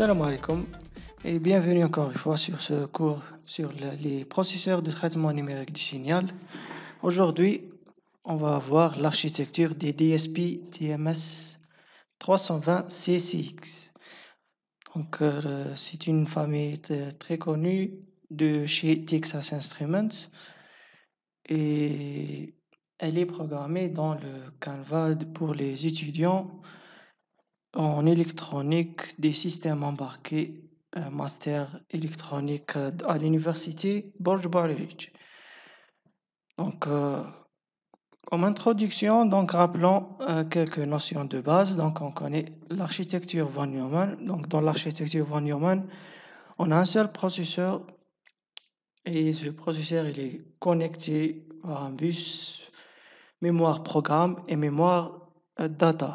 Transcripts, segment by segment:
Salam alaikum et bienvenue encore une fois sur ce cours sur les processeurs de traitement numérique du signal. Aujourd'hui, on va voir l'architecture des DSP TMS 320CCX. Donc, euh, c'est une famille très connue de chez Texas Instruments et elle est programmée dans le Canva pour les étudiants en électronique, des systèmes embarqués, master électronique euh, à l'université Borj Barilic. Donc, euh, comme introduction, donc rappelons euh, quelques notions de base. Donc, on connaît l'architecture von Neumann. Donc, dans l'architecture von Neumann, on a un seul processeur et ce processeur il est connecté par un bus mémoire programme et mémoire data.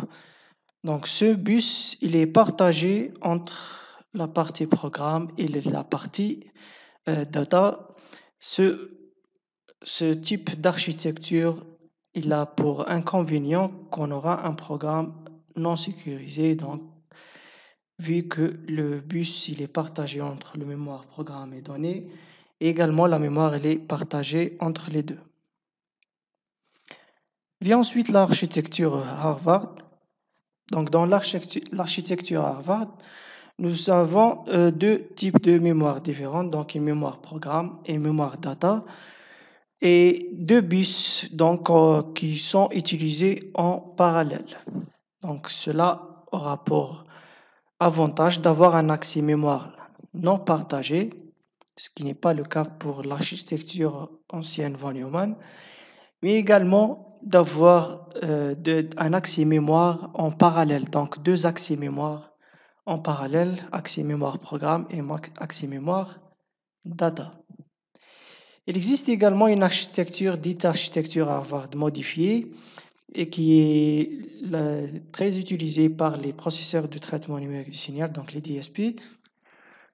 Donc ce bus, il est partagé entre la partie programme et la partie euh, data. Ce, ce type d'architecture, il a pour inconvénient qu'on aura un programme non sécurisé. Donc vu que le bus, il est partagé entre le mémoire programme et données, et également la mémoire, est partagée entre les deux. Vient ensuite l'architecture Harvard. Donc, dans l'architecture Harvard, nous avons euh, deux types de mémoires différentes, donc une mémoire programme et une mémoire data, et deux bus donc, euh, qui sont utilisés en parallèle. Donc, cela aura pour avantage d'avoir un accès mémoire non partagé, ce qui n'est pas le cas pour l'architecture ancienne von Neumann, mais également d'avoir euh, un accès mémoire en parallèle, donc deux accès mémoire en parallèle, accès mémoire programme et accès mémoire data. Il existe également une architecture dite architecture Harvard modifiée et qui est très utilisée par les processeurs de traitement numérique du signal, donc les DSP.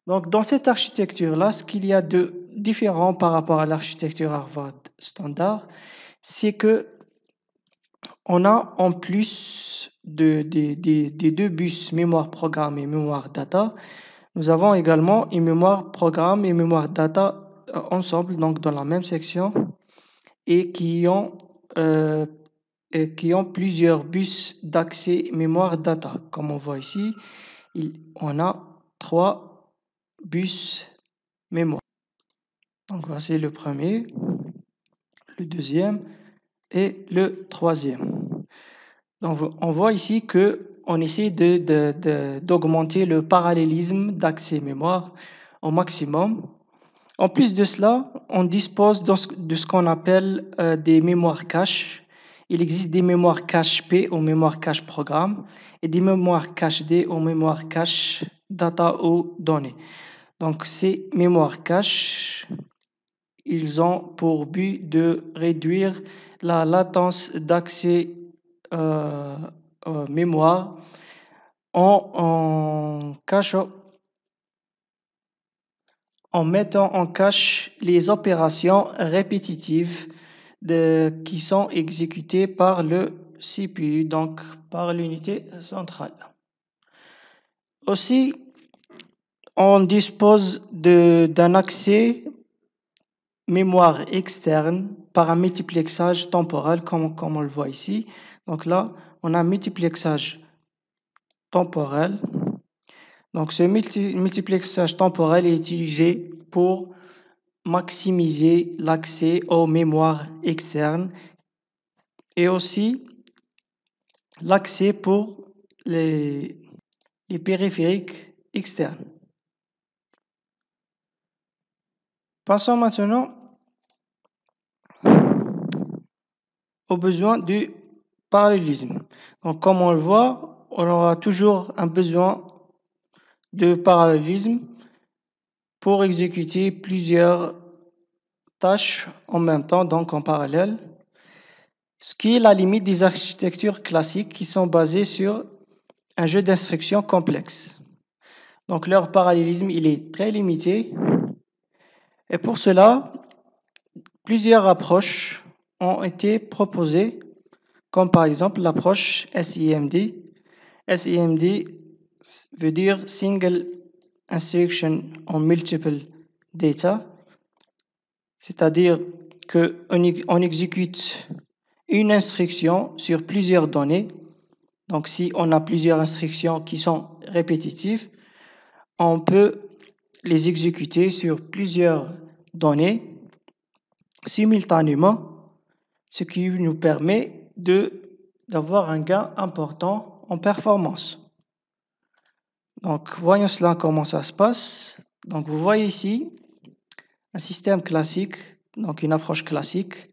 Donc dans cette architecture-là, ce qu'il y a de différent par rapport à l'architecture Harvard standard, c'est que on a en plus des deux bus mémoire programme et mémoire data, nous avons également une mémoire programme et mémoire data euh, ensemble, donc dans la même section, et qui ont, euh, qui ont plusieurs bus d'accès mémoire data. Comme on voit ici, on a trois bus mémoire. Donc voici le premier le deuxième et le troisième. Donc on voit ici que on essaie d'augmenter de, de, le parallélisme d'accès mémoire au maximum. En plus de cela, on dispose de ce qu'on appelle euh, des mémoires cache. Il existe des mémoires cache P ou mémoire cache programme et des mémoires cache D ou mémoire cache data ou données. Donc ces mémoires cache ils ont pour but de réduire la latence d'accès euh, euh, mémoire en, en, en mettant en cache les opérations répétitives qui sont exécutées par le CPU, donc par l'unité centrale. Aussi, on dispose d'un accès mémoire externe par un multiplexage temporel, comme, comme on le voit ici. Donc là, on a un multiplexage temporel. Donc ce multiplexage temporel est utilisé pour maximiser l'accès aux mémoires externes et aussi l'accès pour les, les périphériques externes. Passons maintenant besoin du parallélisme. Donc, comme on le voit, on aura toujours un besoin de parallélisme pour exécuter plusieurs tâches en même temps, donc en parallèle, ce qui est la limite des architectures classiques qui sont basées sur un jeu d'instructions complexe. Donc leur parallélisme, il est très limité. Et pour cela, plusieurs approches ont été proposés, comme par exemple l'approche SIMD. SIMD veut dire Single Instruction on Multiple Data, c'est-à-dire qu'on exécute une instruction sur plusieurs données. Donc si on a plusieurs instructions qui sont répétitives, on peut les exécuter sur plusieurs données simultanément ce qui nous permet de, d'avoir un gain important en performance. Donc, voyons cela, comment ça se passe. Donc, vous voyez ici un système classique, donc une approche classique,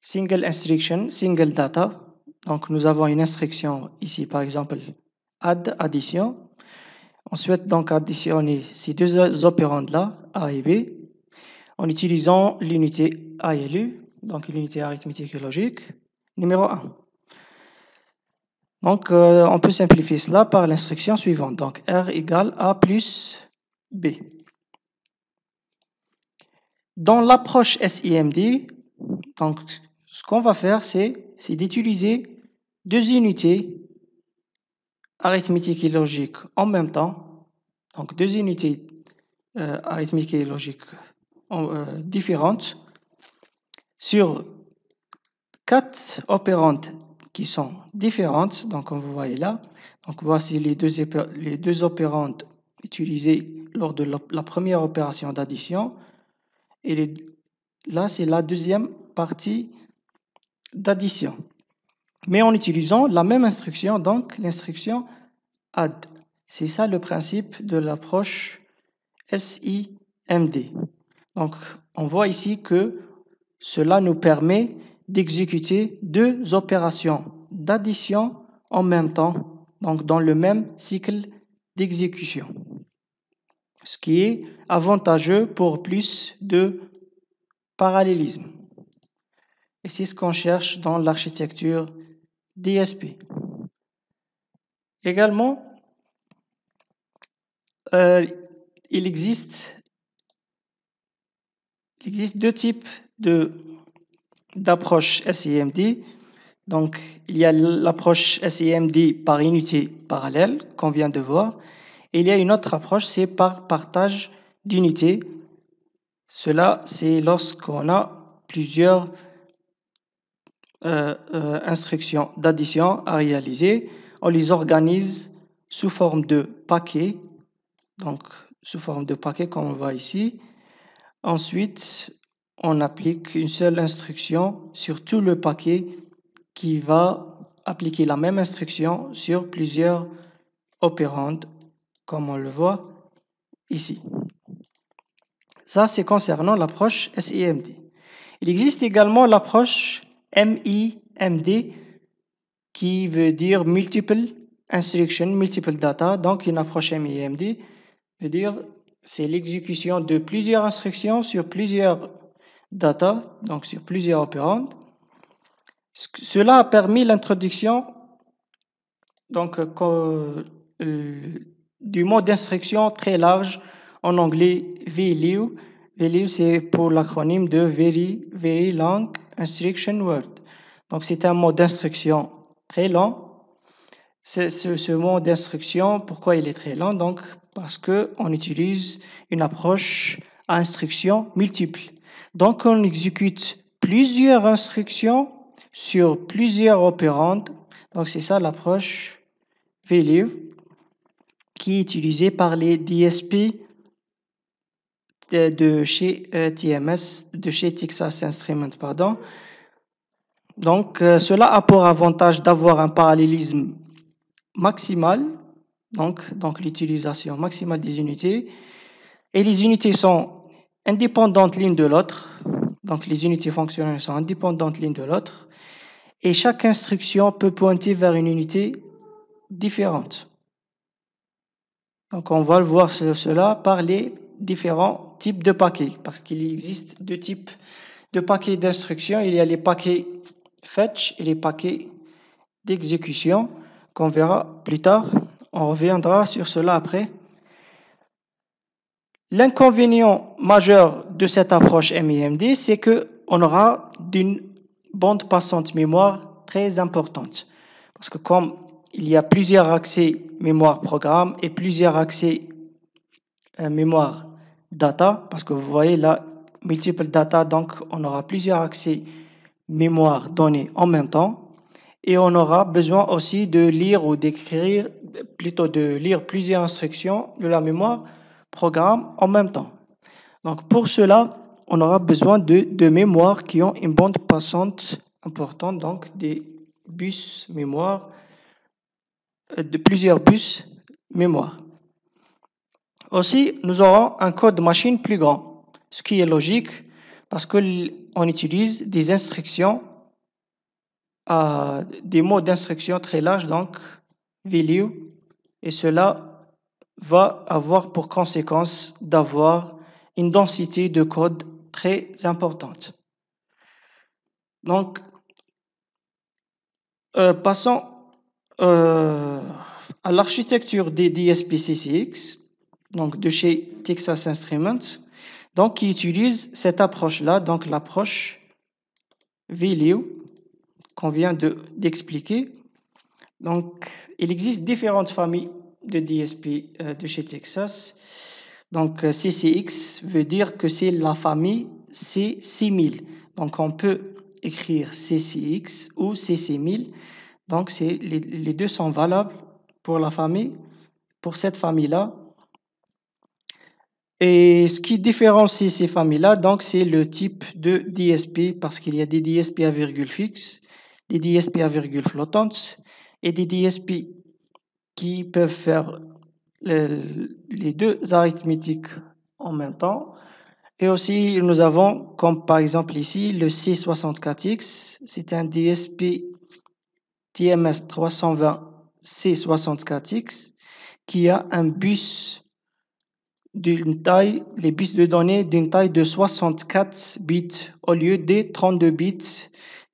single instruction, single data. Donc, nous avons une instruction ici, par exemple, add, addition. On souhaite donc additionner ces deux opérandes-là, A et B, en utilisant l'unité ALU donc l'unité arithmétique et logique, numéro 1. Donc, euh, on peut simplifier cela par l'instruction suivante. Donc, R égale A plus B. Dans l'approche SIMD, donc, ce qu'on va faire, c'est d'utiliser deux unités arithmétiques et logiques en même temps. Donc, deux unités euh, arithmétiques et logiques euh, différentes sur quatre opérantes qui sont différentes. Donc, comme vous voyez là, donc voici les deux, les deux opérandes utilisées lors de la, première opération d'addition. Et là, c'est la deuxième partie d'addition. Mais en utilisant la même instruction, donc l'instruction add. C'est ça le principe de l'approche SIMD. Donc, on voit ici que cela nous permet d'exécuter deux opérations d'addition en même temps, donc dans le même cycle d'exécution. Ce qui est avantageux pour plus de parallélisme. Et c'est ce qu'on cherche dans l'architecture DSP. Également, euh, il, existe, il existe deux types d'approche SIMD. Donc, il y a l'approche SIMD par unité parallèle qu'on vient de voir. Et il y a une autre approche, c'est par partage d'unités. Cela, c'est lorsqu'on a plusieurs euh, euh, instructions d'addition à réaliser. On les organise sous forme de paquets, donc sous forme de paquets comme on voit ici. Ensuite, on applique une seule instruction sur tout le paquet qui va appliquer la même instruction sur plusieurs opérandes, comme on le voit ici. Ça, c'est concernant l'approche SIMD. Il existe également l'approche MIMD qui veut dire Multiple Instruction, Multiple Data. Donc, une approche MIMD veut dire c'est l'exécution de plusieurs instructions sur plusieurs data, donc sur plusieurs opérandes. Cela a permis l'introduction donc euh, euh, du mot d'instruction très large en anglais VLU. VLU c'est pour l'acronyme de Very Very Long Instruction Word. Donc c'est un mot d'instruction très long. Ce, mot d'instruction, pourquoi il est très long Donc parce que on utilise une approche à instruction multiple. Donc on exécute plusieurs instructions sur plusieurs opérandes. Donc c'est ça l'approche VLIV qui est utilisée par les DSP de, chez euh, TMS, de chez Texas Instruments, pardon. Donc euh, cela a pour avantage d'avoir un parallélisme maximal, donc, donc l'utilisation maximale des unités. Et les unités sont indépendantes l'une de l'autre. Donc les unités fonctionnelles sont indépendantes l'une de l'autre. Et chaque instruction peut pointer vers une unité différente. Donc on va le voir cela par les différents types de paquets, parce qu'il existe deux types de paquets d'instructions. Il y a les paquets fetch et les paquets d'exécution qu'on verra plus tard. On reviendra sur cela après. L'inconvénient majeur de cette approche MIMD, c'est que on aura d'une bande passante mémoire très importante. Parce que comme il y a plusieurs accès mémoire-programme et plusieurs accès euh, mémoire-data, parce que vous voyez là, multiple data, donc on aura plusieurs accès mémoire-données en même temps. Et on aura besoin aussi de lire ou d'écrire, plutôt de lire plusieurs instructions de la mémoire Programme en même temps. Donc pour cela, on aura besoin de, de mémoires qui ont une bande passante importante, donc des bus mémoire, euh, de plusieurs bus mémoire. Aussi, nous aurons un code machine plus grand, ce qui est logique parce qu'on utilise des instructions, euh, des mots d'instruction très larges, donc value, et cela va avoir pour conséquence d'avoir une densité de code très importante. Donc, euh, passons euh, à l'architecture des DSPCCX, donc de chez Texas Instruments, donc qui utilise cette approche-là, donc l'approche VLEO qu'on vient d'expliquer. donc, il existe différentes familles de DSP euh, de chez Texas. Donc euh, CCX veut dire que c'est la famille C6000. Donc on peut écrire CCX ou cc 6000 Donc c'est les, les, deux sont valables pour la famille, pour cette famille-là. Et ce qui différencie ces familles-là, donc c'est le type de DSP parce qu'il y a des DSP à virgule fixe, des DSP à virgule flottante et des DSP qui peuvent faire les deux arithmétiques en même temps. Et aussi, nous avons, comme par exemple ici, le C64X. C'est un DSP TMS 320 C64X qui a un bus d'une taille, les bus de données d'une taille de 64 bits au lieu des 32 bits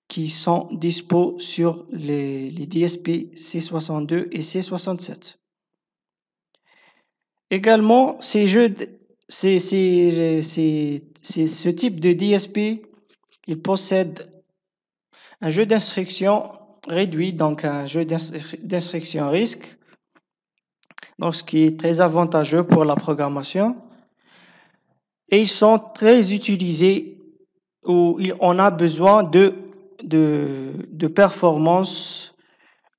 qui sont dispo sur les, les DSP C62 et C67. Également, ces jeux, ce type de DSP, il possède un jeu d'instruction réduit, donc un jeu d'instruction risque, donc ce qui est très avantageux pour la programmation. Et ils sont très utilisés où on a besoin de de, de performances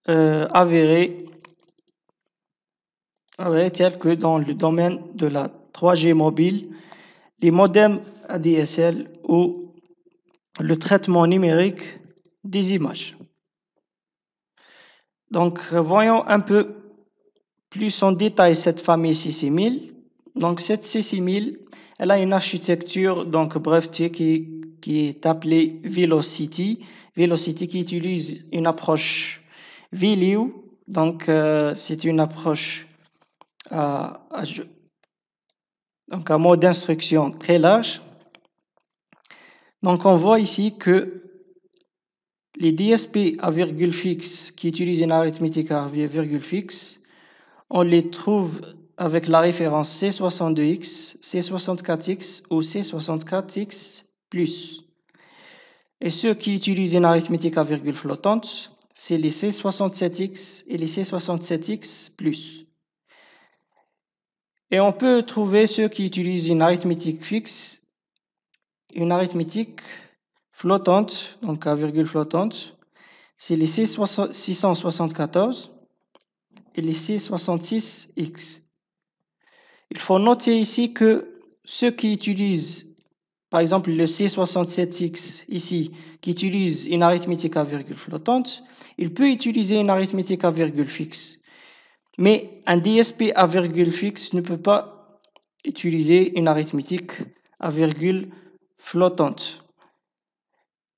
euh, que dans le domaine de la 3G mobile, les modems ADSL ou le traitement numérique des images. Donc, voyons un peu plus en détail cette famille 6000. Donc, cette C6000, elle a une architecture, donc, brevetée qui qui est appelé Velocity. Velocity qui utilise une approche Value. Donc, euh, c'est une approche euh, à donc un mode d'instruction très large. Donc, on voit ici que les DSP à virgule fixe qui utilisent une arithmétique à virgule fixe, on les trouve avec la référence C62X, C64X ou C64X plus. Et ceux qui utilisent une arithmétique à virgule flottante, c'est les C67X et les C67X plus. Et on peut trouver ceux qui utilisent une arithmétique fixe, une arithmétique flottante, donc à virgule flottante, c'est les C674 et les C66X. Il faut noter ici que ceux qui utilisent par exemple, le C67X, ici, qui utilise une arithmétique à virgule flottante, il peut utiliser une arithmétique à virgule fixe. Mais un DSP à virgule fixe ne peut pas utiliser une arithmétique à virgule flottante.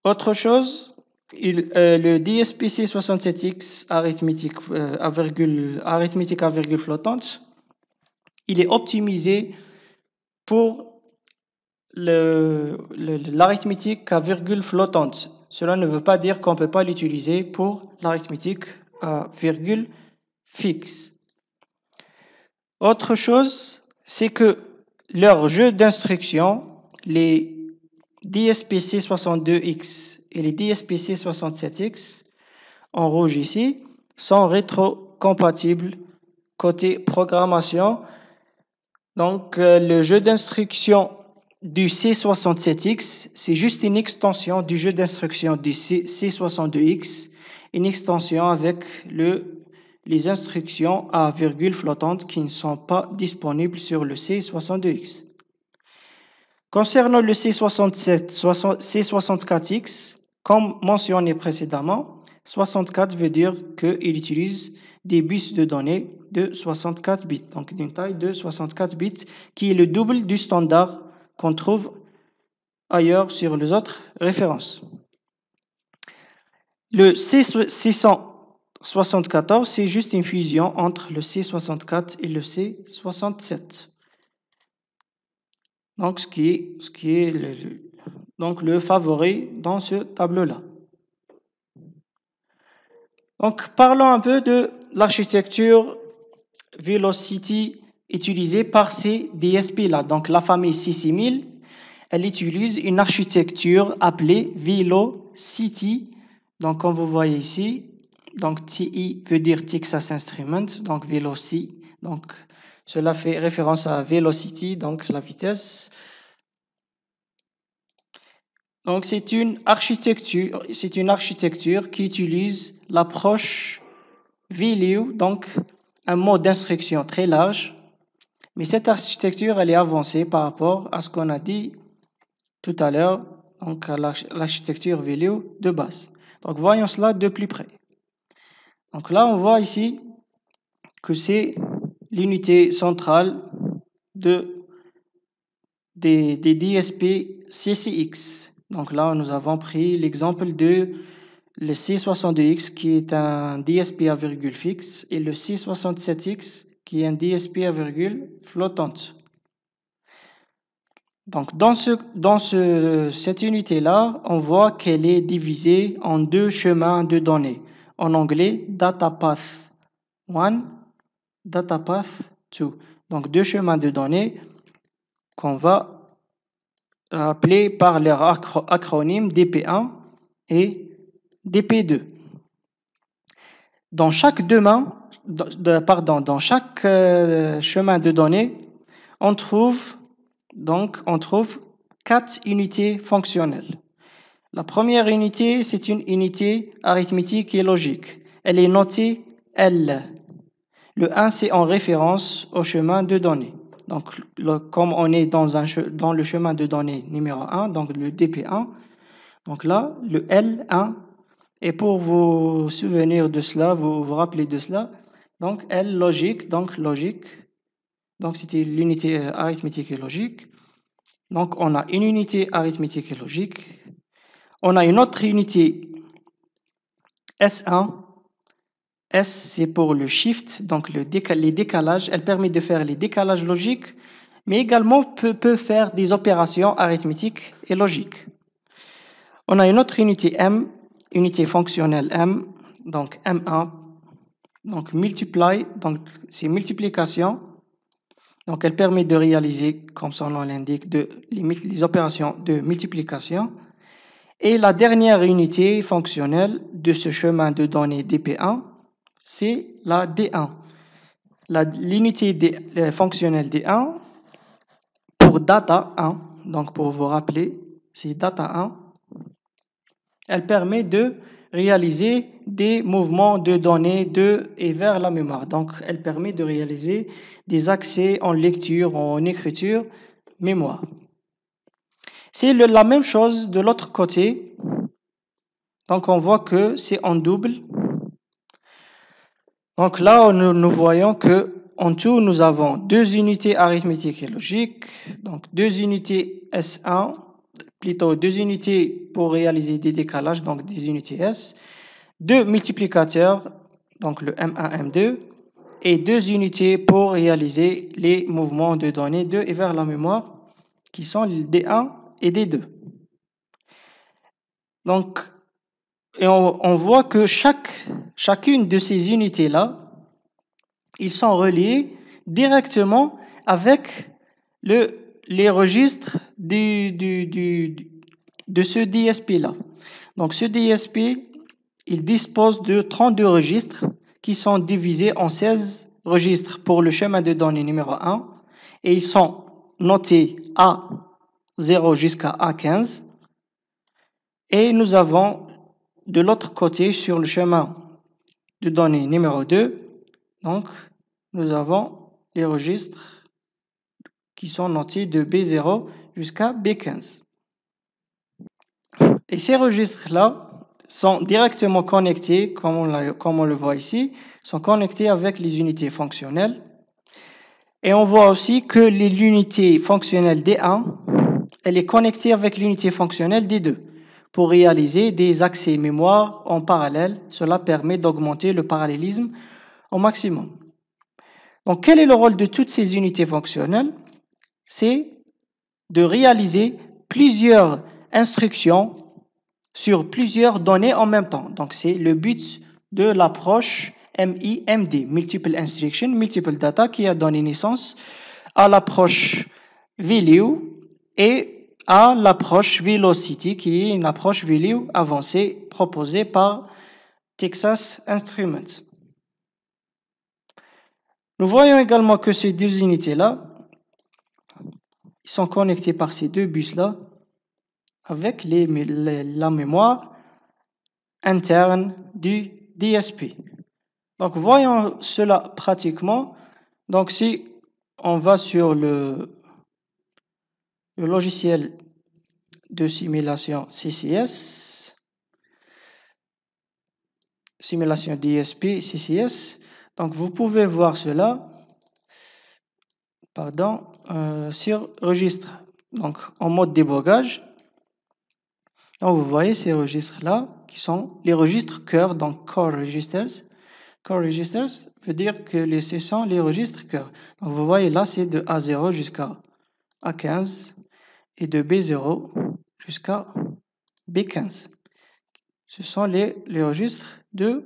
Autre chose, euh, le DSP le 67 x arithmétique, euh, à virgule, arithmétique à virgule flottante, il est optimisé pour l'arithmétique à virgule flottante. Cela ne veut pas dire qu'on ne peut pas l'utiliser pour l'arithmétique à virgule fixe. Autre chose, c'est que leur jeu d'instruction, les DSPC62X et les DSPC67X, en rouge ici, sont rétrocompatibles côté programmation. Donc, euh, le jeu d'instruction du C67X, c'est juste une extension du jeu d'instructions du C62X, une extension avec le, les instructions à virgule flottante qui ne sont pas disponibles sur le C62X. Concernant le C67, C64X, comme mentionné précédemment, 64 veut dire qu'il utilise des bus de données de 64 bits, donc d'une taille de 64 bits, qui est le double du standard qu'on trouve ailleurs sur les autres références. Le 674, c'est juste une fusion entre le C64 et le C67. Donc, ce qui est, ce qui est le, donc le favori dans ce tableau-là. Donc, parlons un peu de l'architecture Velocity utilisée par ces DSP-là. Donc la famille 6000, elle utilise une architecture appelée VeloCity. Donc comme vous voyez ici, donc TI veut dire Texas Instruments, donc VeloCity. Donc cela fait référence à Velocity, donc la vitesse. Donc c'est une architecture, c'est une architecture qui utilise l'approche VLU, donc un mode d'instruction très large mais cette architecture, elle est avancée par rapport à ce qu'on a dit tout à l'heure, donc l'architecture vélo de base. Donc voyons cela de plus près. Donc là, on voit ici que c'est l'unité centrale de, des, des DSP CCX. Donc là, nous avons pris l'exemple de le C62X qui est un DSP à virgule fixe et le C67X qui est un DSP à virgule flottante. Donc dans, ce, dans ce, cette unité-là, on voit qu'elle est divisée en deux chemins de données. En anglais, data path 1, data path 2. Donc deux chemins de données qu'on va appeler par leur acronyme DP1 et DP2. Dans chaque demain, pardon, dans chaque euh, chemin de données, on trouve, donc, on trouve quatre unités fonctionnelles. La première unité, c'est une unité arithmétique et logique. Elle est notée L. Le 1, c'est en référence au chemin de données. Donc, comme on est dans, un, dans le chemin de données numéro 1, donc le DP1, donc là, le L1, et pour vous souvenir de cela, vous vous rappelez de cela, donc L logique, donc logique. Donc c'était l'unité euh, arithmétique et logique. Donc on a une unité arithmétique et logique. On a une autre unité S1. S c'est pour le shift, donc le les décalages. Elle permet de faire les décalages logiques, mais également peut faire des opérations arithmétiques et logiques. On a une autre unité M, unité fonctionnelle M, donc M1 donc, multiply, donc c'est multiplication. Donc, elle permet de réaliser, comme son nom l'indique, de, les, opérations de multiplication. Et la dernière unité fonctionnelle de ce chemin de données DP1, c'est la D1. L'unité euh, fonctionnelle D1 pour data 1, donc pour vous rappeler, c'est data 1, elle permet de réaliser des mouvements de données de et vers la mémoire. Donc, elle permet de réaliser des accès en lecture, en écriture, mémoire. C'est la même chose de l'autre côté. Donc, on voit que c'est en double. Donc là, nous, nous voyons que en tout, nous avons deux unités arithmétiques et logiques, donc deux unités S1 plutôt deux unités pour réaliser des décalages, donc des unités S, deux multiplicateurs, donc le M1, M2, et deux unités pour réaliser les mouvements de données de et vers la mémoire, qui sont les D1 et D2. Donc, et on, on voit que chaque, chacune de ces unités-là, ils sont reliés directement avec le les registres du, de ce DSP-là. Donc ce DSP, il dispose de 32 registres qui sont divisés en 16 registres pour le chemin de données numéro 1 et ils sont notés A0 jusqu'à A15. Et nous avons de l'autre côté sur le chemin de données numéro 2, donc nous avons les registres qui sont notés de B0 jusqu'à B15. Et ces registres-là sont directement connectés, comme on, le voit ici, sont connectés avec les unités fonctionnelles. Et on voit aussi que l'unité fonctionnelle D1, elle est connectée avec l'unité fonctionnelle D2 pour réaliser des accès mémoire en parallèle. Cela permet d'augmenter le parallélisme au maximum. Donc, quel est le rôle de toutes ces unités fonctionnelles c'est de réaliser plusieurs instructions sur plusieurs données en même temps. Donc, c'est le but de l'approche MIMD, Multiple Instruction, Multiple Data, qui a donné naissance à l'approche VLU et à l'approche Velocity, qui est une approche VLU avancée proposée par Texas Instruments. Nous voyons également que ces deux unités-là sont connectés par ces deux bus-là avec la mémoire interne du DSP. Donc voyons cela pratiquement. Donc si on va sur le, le logiciel de simulation CCS, simulation DSP, CCS, donc vous pouvez voir cela pardon, euh, sur registre. Donc en mode débogage, donc vous voyez ces registres-là qui sont les registres cœur, donc core registers. Core registers veut dire que les, ce sont les registres cœur. Donc vous voyez là c'est de A0 jusqu'à A15 et de B0 jusqu'à B15. Ce sont les, les registres de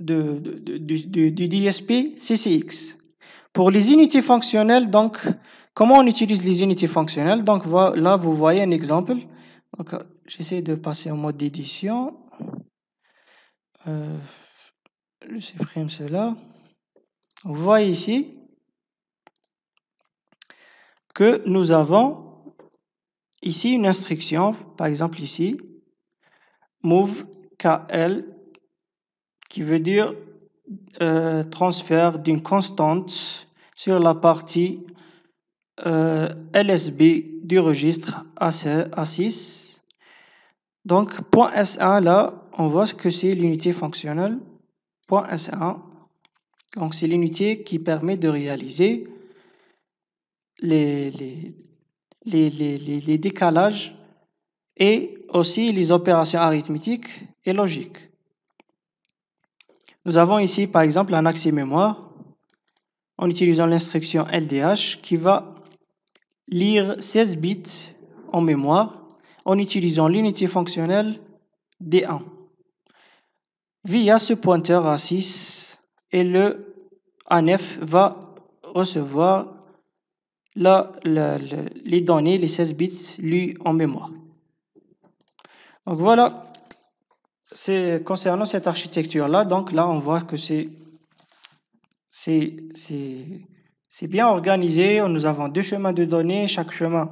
de, du DSP CCX. Pour les unités fonctionnelles, donc, comment on utilise les unités fonctionnelles Donc là, vous voyez un exemple. Donc, j'essaie de passer en mode d'édition. Euh, je supprime cela. Vous voyez ici que nous avons ici une instruction, par exemple ici, move KL qui veut dire euh, transfert d'une constante sur la partie euh, LSB du registre A6. Donc, point S1, là, on voit ce que c'est l'unité fonctionnelle. Point S1, donc c'est l'unité qui permet de réaliser les, les, les, décalages et aussi les opérations arithmétiques et logiques. Nous avons ici, par exemple, un accès mémoire en utilisant l'instruction LDH qui va lire 16 bits en mémoire en utilisant l'unité fonctionnelle D1 via ce pointeur a 6 et le ANF va recevoir les données, les 16 bits lus en mémoire. Donc voilà, concernant cette architecture-là, donc là, on voit que c'est bien organisé. Nous avons deux chemins de données. Chaque chemin,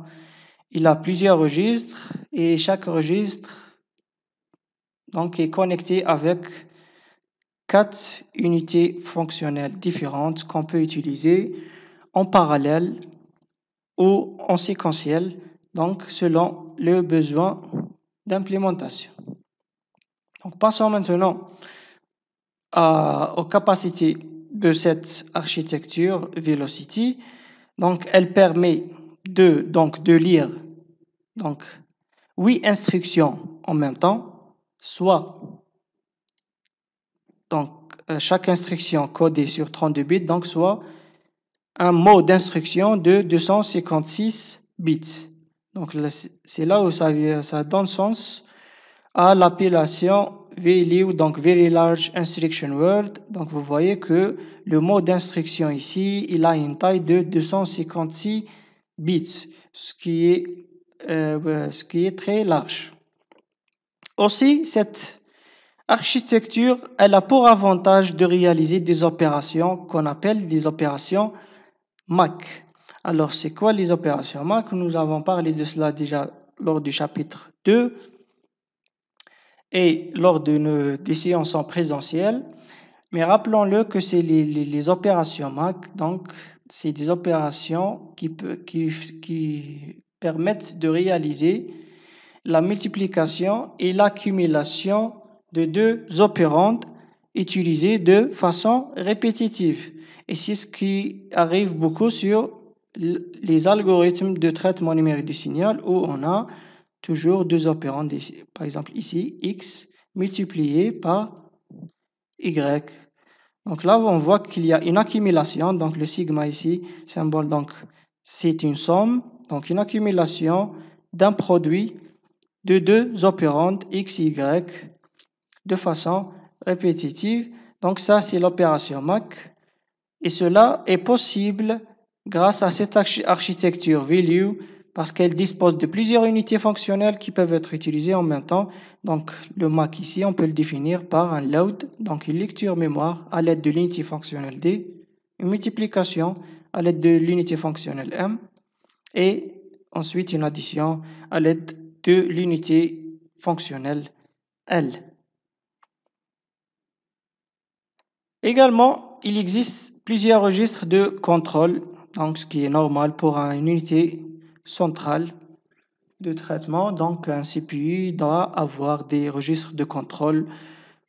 il a plusieurs registres et chaque registre est connecté avec quatre unités fonctionnelles différentes qu'on peut utiliser en parallèle ou en séquentiel, donc selon le besoin d'implémentation passons maintenant aux capacités de cette architecture Velocity. Donc elle permet de, donc, de lire donc, 8 instructions en même temps, soit donc, euh, chaque instruction codée sur 32 bits, donc soit un mot d'instruction de 256 bits. Donc c'est là où ça, ça donne sens à l'appellation donc Very Large Instruction Word. Donc vous voyez que le mot d'instruction ici, il a une taille de 256 bits, ce qui est, euh, ce qui est très large. Aussi, cette architecture, elle a pour avantage de réaliser des opérations qu'on appelle des opérations MAC. Alors, c'est quoi les opérations MAC Nous avons parlé de cela déjà lors du chapitre 2 et lors de nos séances en présentiel. Mais rappelons-le que c'est les, opérations MAC, donc c'est des opérations qui, qui, permettent de réaliser la multiplication et l'accumulation de deux opérantes utilisées de façon répétitive. Et c'est ce qui arrive beaucoup sur les algorithmes de traitement numérique du signal où on a toujours deux opérandes Par exemple, ici, x multiplié par y. Donc là, on voit qu'il y a une accumulation. Donc le sigma ici, symbole, donc c'est une somme. Donc une accumulation d'un produit de deux opérandes x, y de façon répétitive. Donc ça, c'est l'opération MAC. Et cela est possible grâce à cette architecture value parce qu'elle dispose de plusieurs unités fonctionnelles qui peuvent être utilisées en même temps. Donc le MAC ici, on peut le définir par un load, donc une lecture mémoire à l'aide de l'unité fonctionnelle D, une multiplication à l'aide de l'unité fonctionnelle M, et ensuite une addition à l'aide de l'unité fonctionnelle L. Également, il existe plusieurs registres de contrôle, donc ce qui est normal pour une unité centrale de traitement. Donc, un CPU doit avoir des registres de contrôle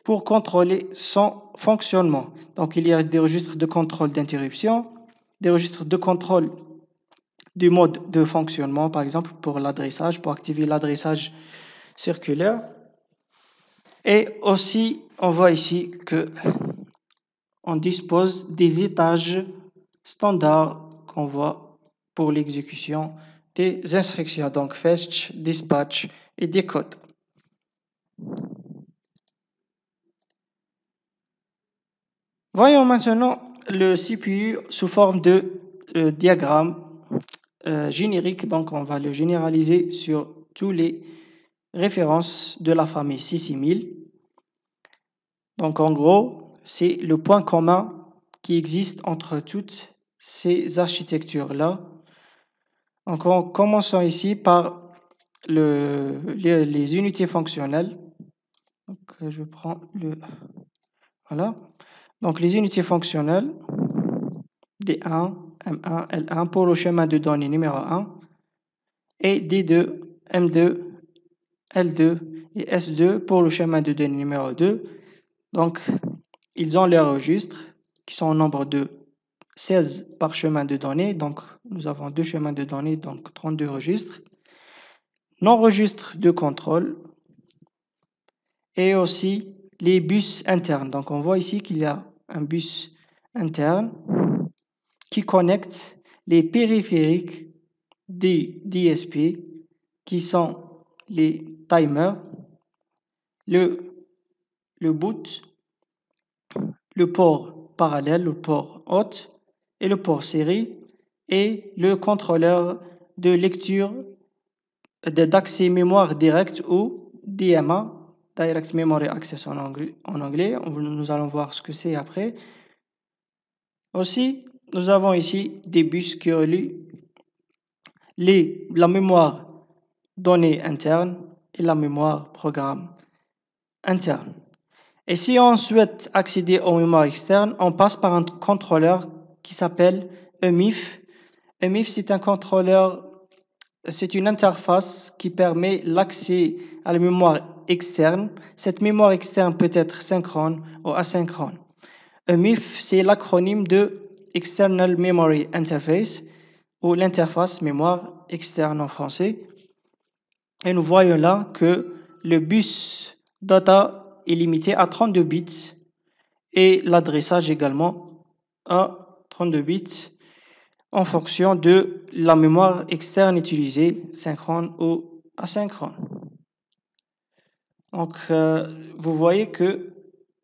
pour contrôler son fonctionnement. Donc, il y a des registres de contrôle d'interruption, des registres de contrôle du mode de fonctionnement, par exemple pour l'adressage, pour activer l'adressage circulaire. Et aussi, on voit ici que on dispose des étages standards qu'on voit pour l'exécution instructions, donc fetch, dispatch et decode. Voyons maintenant le CPU sous forme de euh, diagramme euh, générique, donc on va le généraliser sur tous les références de la famille 6000 Donc en gros, c'est le point commun qui existe entre toutes ces architectures-là donc, en commençant ici par le, les, unités fonctionnelles. Donc, euh, je prends le. Voilà. Donc, les unités fonctionnelles, D1, M1, L1 pour le chemin de données numéro 1, et D2, M2, L2 et S2 pour le chemin de données numéro 2. Donc, ils ont les registres qui sont au nombre de 16 par chemin de données. Donc, nous avons deux chemins de données, donc 32 registres. non registres de contrôle et aussi les bus internes. Donc, on voit ici qu'il y a un bus interne qui connecte les périphériques des DSP qui sont les timers, le, le boot, le port parallèle, le port haute et le port série et le contrôleur de lecture d'accès mémoire direct ou DMA, Direct Memory Access en anglais, en anglais. Nous allons voir ce que c'est après. Aussi, nous avons ici des bus qui relient les, la mémoire données interne et la mémoire programme interne. Et si on souhaite accéder aux mémoires externes, on passe par un contrôleur qui s'appelle EMIF. EMIF, c'est un contrôleur, c'est une interface qui permet l'accès à la mémoire externe. Cette mémoire externe peut être synchrone ou asynchrone. EMIF, c'est l'acronyme de External Memory Interface ou l'interface mémoire externe en français. Et nous voyons là que le bus data est limité à 32 bits et l'adressage également à 32 bits en fonction de la mémoire externe utilisée, synchrone ou asynchrone. Donc, euh, vous voyez que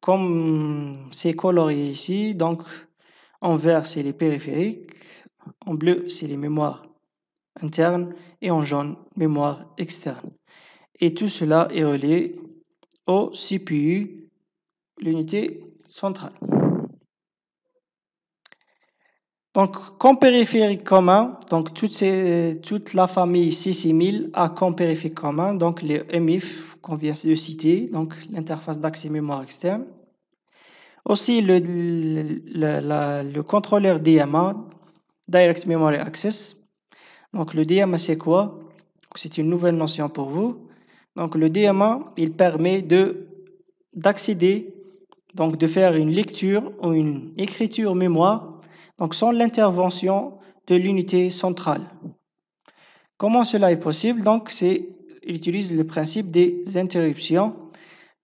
comme c'est colorié ici, donc en vert c'est les périphériques, en bleu c'est les mémoires internes et en jaune mémoire externe. Et tout cela est relié au CPU, l'unité centrale. Donc, comme commun, donc toute, toute la famille 6000 a comme commun, donc les MIF qu'on vient de citer, donc l'interface d'accès mémoire externe. Aussi, le, le, contrôleur DMA, Direct Memory Access. Donc, le DMA, c'est quoi C'est une nouvelle notion pour vous. Donc, le DMA, il permet d'accéder, donc de faire une lecture ou une écriture mémoire donc sans l'intervention de l'unité centrale. Comment cela est possible Donc, c'est, il utilise le principe des interruptions.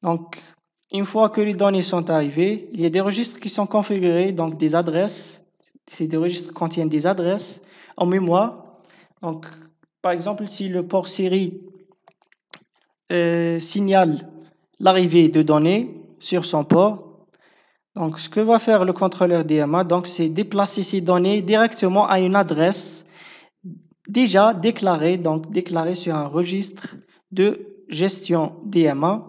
Donc, une fois que les données sont arrivées, il y a des registres qui sont configurés, donc des adresses. Ces registres contiennent des adresses en mémoire. Donc, par exemple, si le port série euh, signale l'arrivée de données sur son port, donc, ce que va faire le contrôleur DMA, donc, c'est déplacer ces données directement à une adresse déjà déclarée, donc déclarée sur un registre de gestion DMA,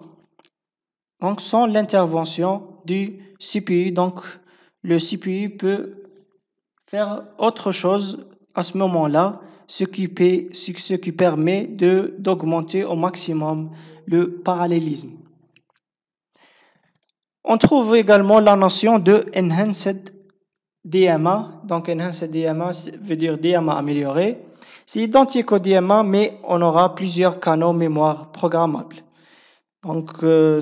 donc sans l'intervention du CPU. Donc, le CPU peut faire autre chose à ce moment-là, ce qui, ce qui permet d'augmenter au maximum le parallélisme. On trouve également la notion de enhanced DMA. Donc, enhanced DMA veut dire DMA amélioré. C'est identique au DMA, mais on aura plusieurs canaux mémoire programmables. Donc, euh,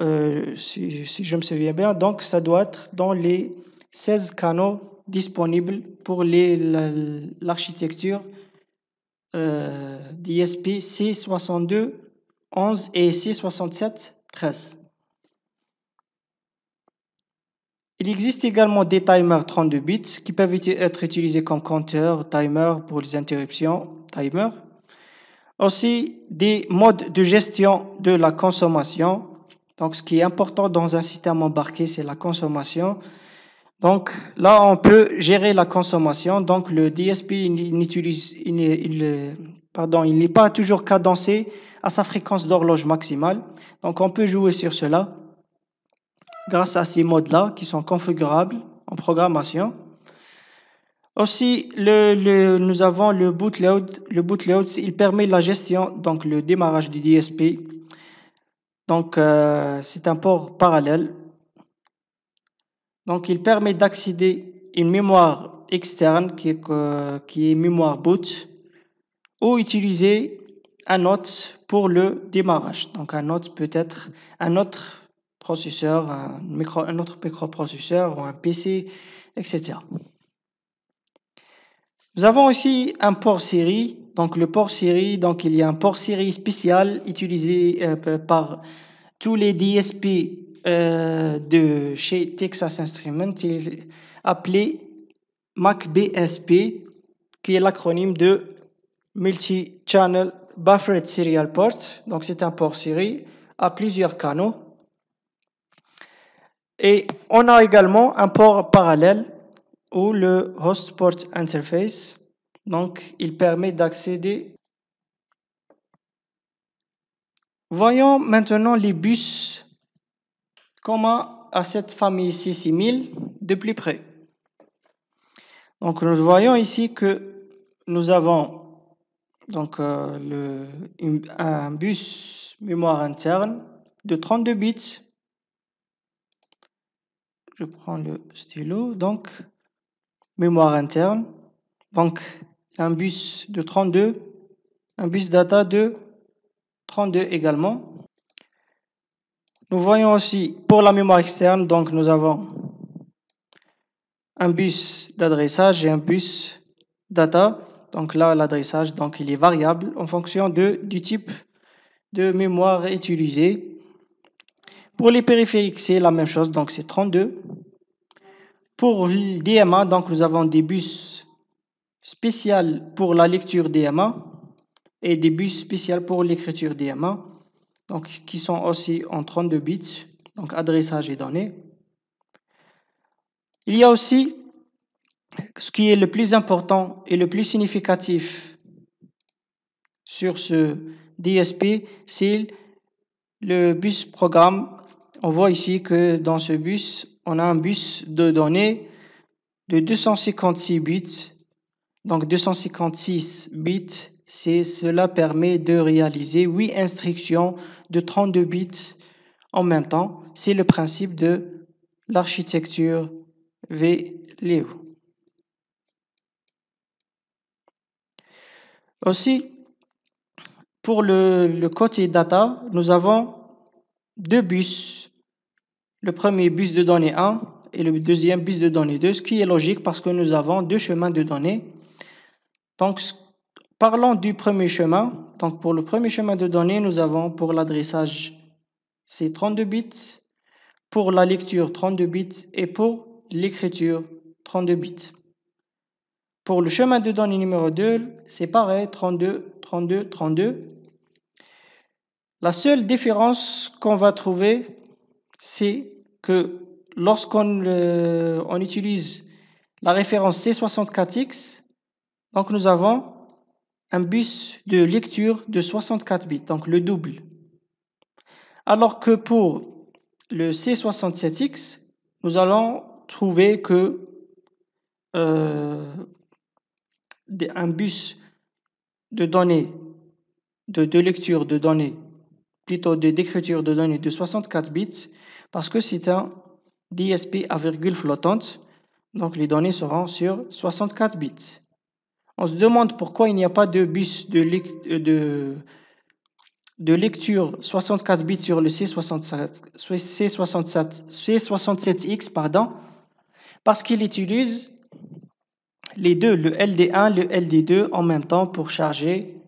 euh, si, si, je me souviens bien, donc ça doit être dans les 16 canaux disponibles pour l'architecture d'ISP DSP C62, 11 et C67, 13. Il existe également des timers 32 bits qui peuvent être utilisés comme compteur, timer pour les interruptions, timer. Aussi, des modes de gestion de la consommation. Donc, ce qui est important dans un système embarqué, c'est la consommation. Donc, là, on peut gérer la consommation. Donc, le DSP, il il n'est pas toujours cadencé à sa fréquence d'horloge maximale. Donc, on peut jouer sur cela grâce à ces modes-là qui sont configurables en programmation. Aussi, nous avons le bootload. Le bootload, il permet la gestion, donc le démarrage du DSP. Donc, euh, c'est un port parallèle. Donc, il permet d'accéder à une mémoire externe qui est, euh, qui est mémoire boot ou utiliser un autre pour le démarrage. Donc, un autre peut être un autre processeur, un, micro, autre microprocesseur ou un PC, etc. Nous avons aussi un port série. Donc le port série, donc il y a un port série spécial utilisé euh, par tous les DSP euh, de chez Texas Instruments, appelé MacBSP, qui est l'acronyme de Multi-Channel Buffered Serial Port. Donc c'est un port série à plusieurs canaux et on a également un port parallèle ou le host port interface. Donc, il permet d'accéder. Voyons maintenant les bus communs à cette famille ici 6000 de plus près. Donc, nous voyons ici que nous avons donc, euh, un bus mémoire interne de 32 bits je prends le stylo, donc mémoire interne. Donc un bus de 32, un bus data de 32 également. Nous voyons aussi pour la mémoire externe, donc nous avons un bus d'adressage et un bus data. Donc là, l'adressage, donc il est variable en fonction de, du type de mémoire utilisée. Pour les périphériques, c'est la même chose, donc c'est 32. Pour le DMA, donc nous avons des bus spéciaux pour la lecture DMA et des bus spéciaux pour l'écriture DMA, donc qui sont aussi en 32 bits, donc adressage et données. Il y a aussi ce qui est le plus important et le plus significatif sur ce DSP, c'est le bus programme on voit ici que dans ce bus, on a un bus de données de 256 bits. Donc 256 bits, c'est cela permet de réaliser 8 instructions de 32 bits en même temps. C'est le principe de l'architecture VLEO. Aussi, pour le côté data, nous avons deux bus. Le premier bus de données 1 et le deuxième bus de données 2, ce qui est logique parce que nous avons deux chemins de données. Donc, parlons du premier chemin. Donc, pour le premier chemin de données, nous avons pour l'adressage, c'est 32 bits. Pour la lecture, 32 bits. Et pour l'écriture, 32 bits. Pour le chemin de données numéro 2, c'est pareil, 32, 32, 32. La seule différence qu'on va trouver, c'est que lorsqu'on euh, on utilise la référence C64X, donc nous avons un bus de lecture de 64 bits, donc le double. Alors que pour le C67X, nous allons trouver que euh, un bus de données, de lecture de données plutôt de d'écriture de données de 64 bits, parce que c'est un DSP à virgule flottante, donc les données seront sur 64 bits. On se demande pourquoi il n'y a pas de bus de, de... lecture 64 bits sur le c 67 x pardon, parce qu'il utilise les deux, le LD1, et le LD2 en même temps pour charger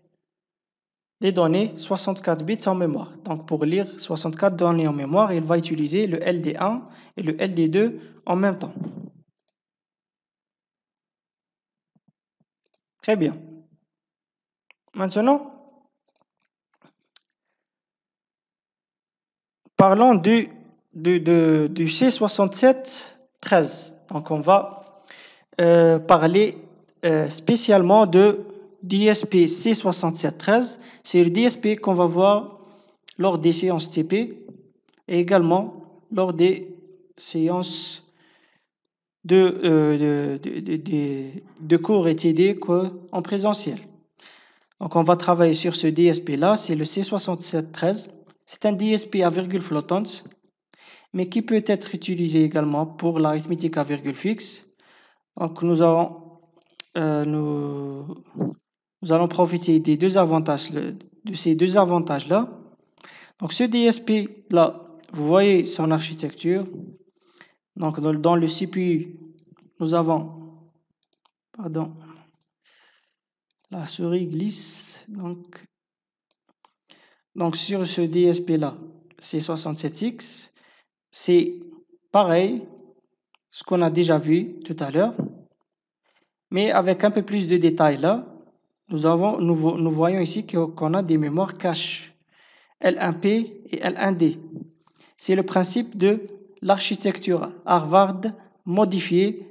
des données 64 bits en mémoire. Donc pour lire 64 données en mémoire, il va utiliser le LD1 et le LD2 en même temps. Très bien. Maintenant, parlons du, du, du, du C6713. Donc on va euh, parler euh, spécialement de DSP C6713, c'est le DSP qu'on va voir lors des séances TP et également lors des séances de, euh, de, cours et TD en présentiel. Donc on va travailler sur ce DSP là, c'est le C6713. C'est un DSP à virgule flottante, mais qui peut être utilisé également pour l'arithmétique à virgule fixe. Donc nous avons euh, nous allons profiter des deux avantages, de ces deux avantages-là. Donc ce DSP-là, vous voyez son architecture. Donc dans le CPU, nous avons, pardon, la souris glisse. Donc, donc sur ce DSP-là, c'est 67X. C'est pareil, ce qu'on a déjà vu tout à l'heure, mais avec un peu plus de détails là nous, avons, nous, voyons ici qu'on a des mémoires cache, L1P et L1D. C'est le principe de l'architecture Harvard modifiée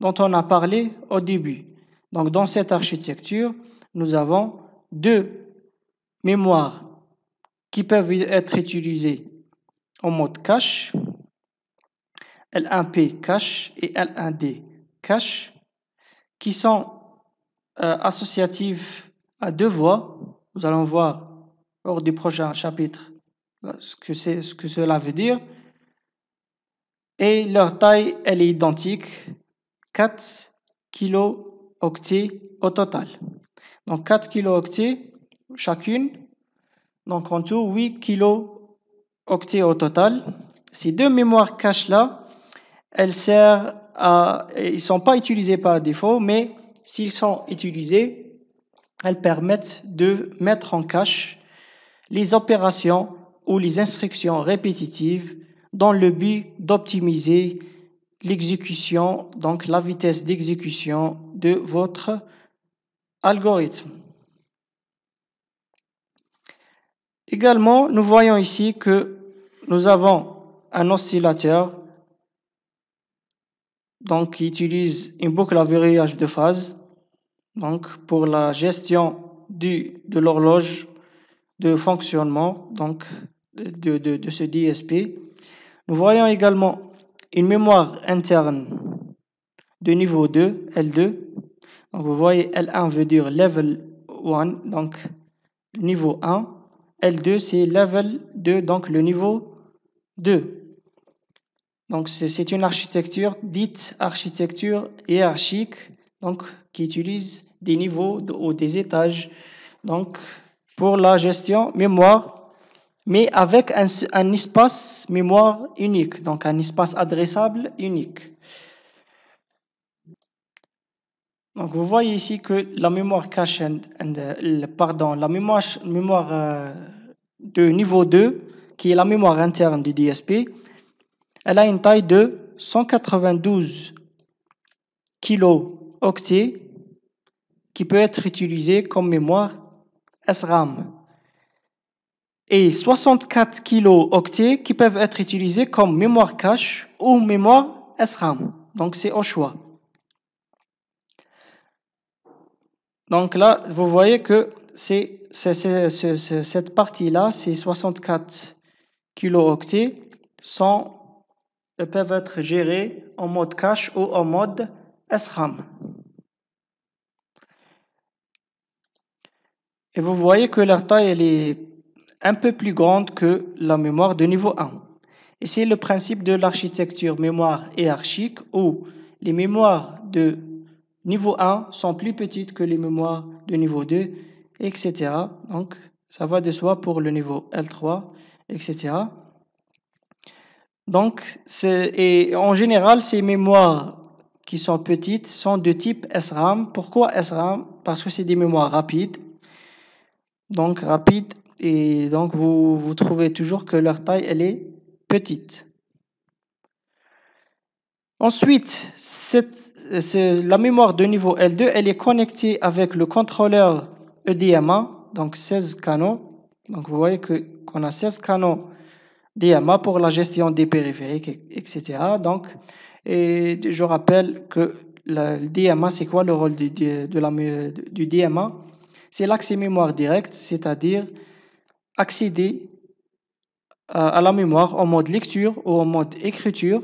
dont on a parlé au début. Donc dans cette architecture, nous avons deux mémoires qui peuvent être utilisées en mode cache, L1P cache et L1D cache, qui sont euh, associative à deux voix. Nous allons voir lors du prochain chapitre euh, ce que, ce que cela veut dire. Et leur taille, elle est identique, 4 kilo-octets au total. Donc 4 kilo-octets chacune, donc en tout 8 kilo-octets au total. Ces deux mémoires cache-là, elles servent à, ils ne sont pas utilisés par défaut, mais s'ils sont utilisés, elles permettent de mettre en cache les opérations ou les instructions répétitives dans le but d'optimiser l'exécution, donc la vitesse d'exécution de votre algorithme. Également, nous voyons ici que nous avons un oscillateur donc qui utilise une boucle à verrouillage de phase donc pour la gestion du, de l'horloge de fonctionnement donc de, de, ce DSP. Nous voyons également une mémoire interne de niveau 2, L2. Donc vous voyez, L1 veut dire level 1, donc niveau 1. L2, c'est level 2, donc le niveau 2. Donc c'est une architecture dite architecture hiérarchique, qui utilise des niveaux ou des étages, pour la gestion mémoire, mais avec un, espace mémoire unique, donc un espace adressable unique. Donc vous voyez ici que la mémoire cache, pardon, la mémoire, mémoire euh, de niveau 2, qui est la mémoire interne du DSP, elle a une taille de 192 kilo-octets qui peut être utilisée comme mémoire SRAM et 64 kilo-octets qui peuvent être utilisés comme mémoire cache ou mémoire SRAM. Donc c'est au choix. Donc là, vous voyez que c'est cette partie-là, c'est 64 kilo-octets sont euh, peuvent être gérés en mode cache ou en mode SRAM. Et vous voyez que leur taille est un peu plus grande que la mémoire de niveau 1. Et c'est le principe de l'architecture mémoire hiérarchique où les mémoires de niveau 1 sont plus petites que les mémoires de niveau 2, etc. Donc ça va de soi pour le niveau L3, etc. Donc, et en général, ces mémoires qui sont petites sont de type SRAM. Pourquoi SRAM Parce que c'est des mémoires rapides. Donc, rapides. Et donc, vous, vous trouvez toujours que leur taille, elle est petite. Ensuite, la mémoire de niveau L2, elle est connectée avec le contrôleur EDMA, donc 16 canaux. Donc, vous voyez qu'on a 16 canaux DMA pour la gestion des périphériques, etc. Donc, et je rappelle que le DMA, c'est quoi le rôle du, de du DMA C'est l'accès mémoire direct, c'est-à-dire accéder à la mémoire en mode lecture ou en mode écriture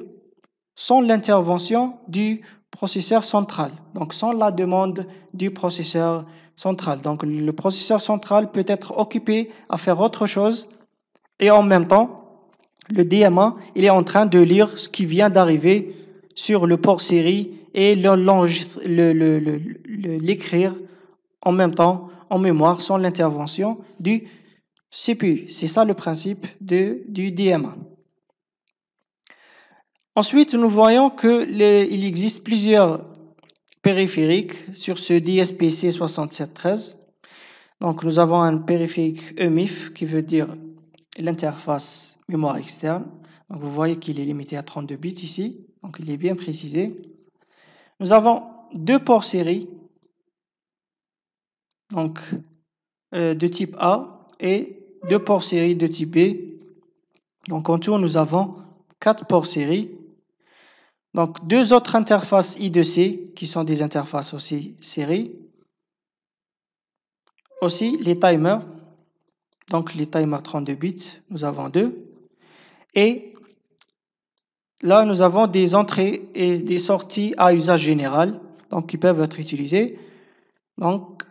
sans l'intervention du processeur central, donc sans la demande du processeur central. Donc le processeur central peut être occupé à faire autre chose et en même temps le DMA il est en train de lire ce qui vient d'arriver sur le port série et l'écrire en même temps, en mémoire, sans l'intervention du CPU. C'est ça le principe du DMA. Ensuite, nous voyons qu'il existe plusieurs périphériques sur ce DSPC 6713. Donc, nous avons un périphérique EMIF qui veut dire l'interface mémoire externe. Donc vous voyez qu'il est limité à 32 bits ici, donc il est bien précisé. Nous avons deux ports série, donc euh, de type A et deux ports série de type B. Donc en tout, nous avons quatre ports série. Donc deux autres interfaces I2C qui sont des interfaces aussi série. Aussi les timers donc les timers 32 bits, nous avons deux. Et là, nous avons des entrées et des sorties à usage général, donc qui peuvent être utilisées. Donc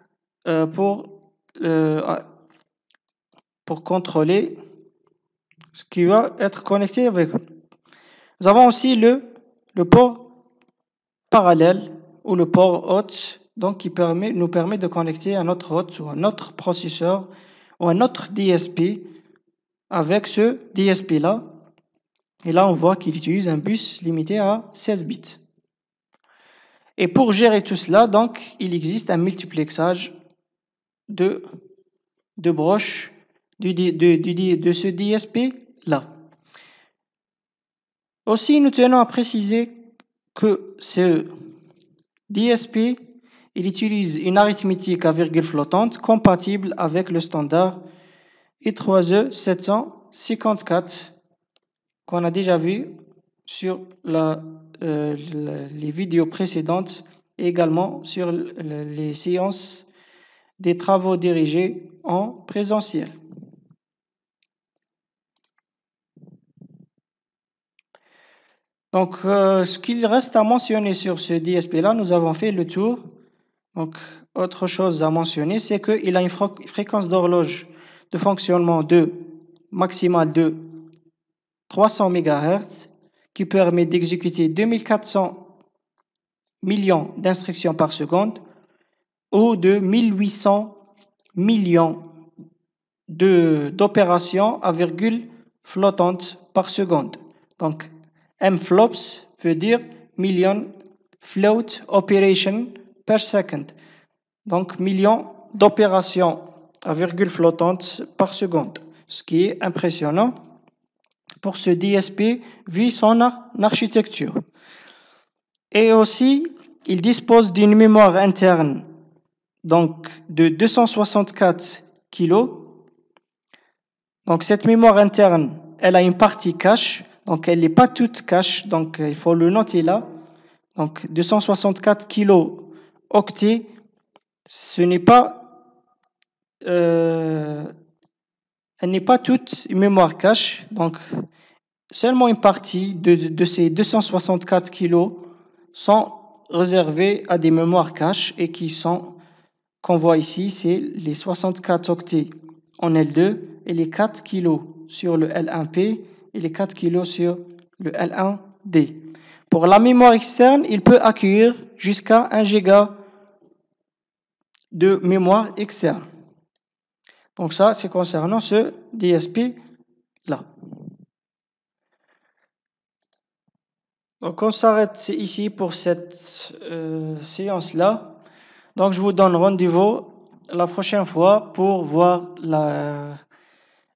euh, pour, euh, pour contrôler ce qui va être connecté avec. Nous avons aussi le, le port parallèle ou le port hot donc qui permet, nous permet de connecter un autre hot ou un autre processeur un autre DSP avec ce DSP-là. Et là, on voit qu'il utilise un bus limité à 16 bits. Et pour gérer tout cela, donc, il existe un multiplexage de, de broches du, de, de, de ce DSP-là. Aussi, nous tenons à préciser que ce DSP il utilise une arithmétique à virgule flottante compatible avec le standard I3E 754 qu'on a déjà vu sur euh, les vidéos précédentes et également sur les séances des travaux dirigés en présentiel. Donc, euh, ce qu'il reste à mentionner sur ce DSP-là, nous avons fait le tour donc, autre chose à mentionner, c'est qu'il a une fréquence d'horloge de fonctionnement de maximale de 300 MHz qui permet d'exécuter 2400 millions d'instructions par seconde ou de 1800 millions d'opérations à virgule flottante par seconde. Donc, MFLOPS veut dire Million Float Operation per second. Donc, millions d'opérations à virgule flottante par seconde, ce qui est impressionnant pour ce DSP vu son architecture. Et aussi, il dispose d'une mémoire interne donc de 264 kg Donc cette mémoire interne, elle a une partie cache, donc elle n'est pas toute cache, donc il faut le noter là. Donc 264 kg octets, ce n'est pas, euh, elle n'est pas toute mémoire cache. Donc, seulement une partie de, de ces 264 kilos sont réservés à des mémoires cache et qui sont, qu'on voit ici, c'est les 64 octets en L2 et les 4 kilos sur le L1P et les 4 kilos sur le L1D. Pour la mémoire externe, il peut accueillir jusqu'à 1 giga de mémoire externe. Donc ça, c'est concernant ce DSP-là. Donc on s'arrête ici pour cette euh, séance-là. Donc je vous donne rendez-vous la prochaine fois pour voir la,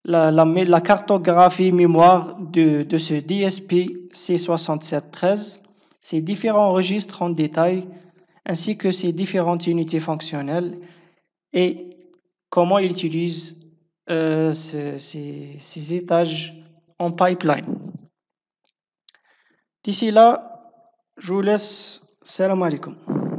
la, cartographie mémoire de, de ce DSP C6713, ses différents registres en détail ainsi que ses différentes unités fonctionnelles et comment il utilise euh, ces, étages en pipeline. D'ici là, je vous laisse. Salam alaikum.